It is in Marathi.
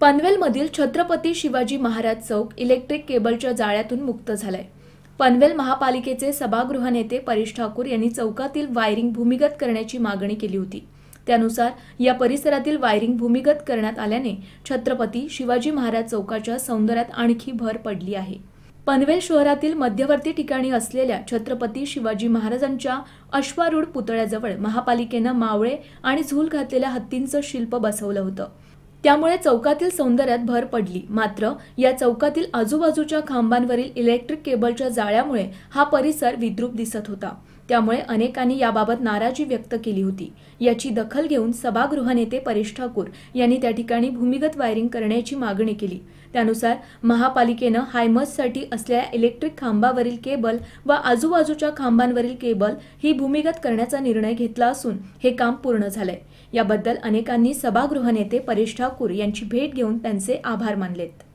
पनवेलमधील छत्रपती शिवाजी महाराज चौक इलेक्ट्रिक केबलच्या जाळ्यातून मुक्त झालाय पनवेल महापालिकेचे सभागृह नेते परेश ठाकूर यांनी चौकातील वायरिंग भूमिगत करण्याची मागणी केली होती त्यानुसार या परिसरातील वायरिंग भूमिगत करण्यात आल्याने छत्रपती शिवाजी महाराज चौकाच्या सौंदर्यात आणखी भर पडली आहे पनवेल शहरातील मध्यवर्ती ठिकाणी असलेल्या छत्रपती शिवाजी महाराजांच्या अश्वारूढ पुतळ्याजवळ महापालिकेनं मावळे आणि झूल घातलेल्या हत्तींचं शिल्प बसवलं होतं त्यामुळे चौकातील सौंदर्यात भर पडली मात्र या चौकातील आजूबाजूच्या खांबांवरील इलेक्ट्रिक केबलच्या जाळ्यामुळे हा परिसर विद्रूप दिसत होता त्यामुळे अनेकांनी याबाबत नाराजी व्यक्त केली होती याची दखल घेऊन सभागृह नेते परेश ठाकूर यांनी त्या ठिकाणी भूमिगत वायरिंग करण्याची मागणी केली त्यानुसार महापालिकेनं हायमससाठी असलेल्या इलेक्ट्रिक खांबावरील केबल व आजूबाजूच्या खांबांवरील केबल ही भूमिगत करण्याचा निर्णय घेतला असून हे काम पूर्ण झालंय याबद्दल अनेकांनी सभागृह नेते परेश ठाकूर यांची भेट घेऊन त्यांचे आभार मानलेत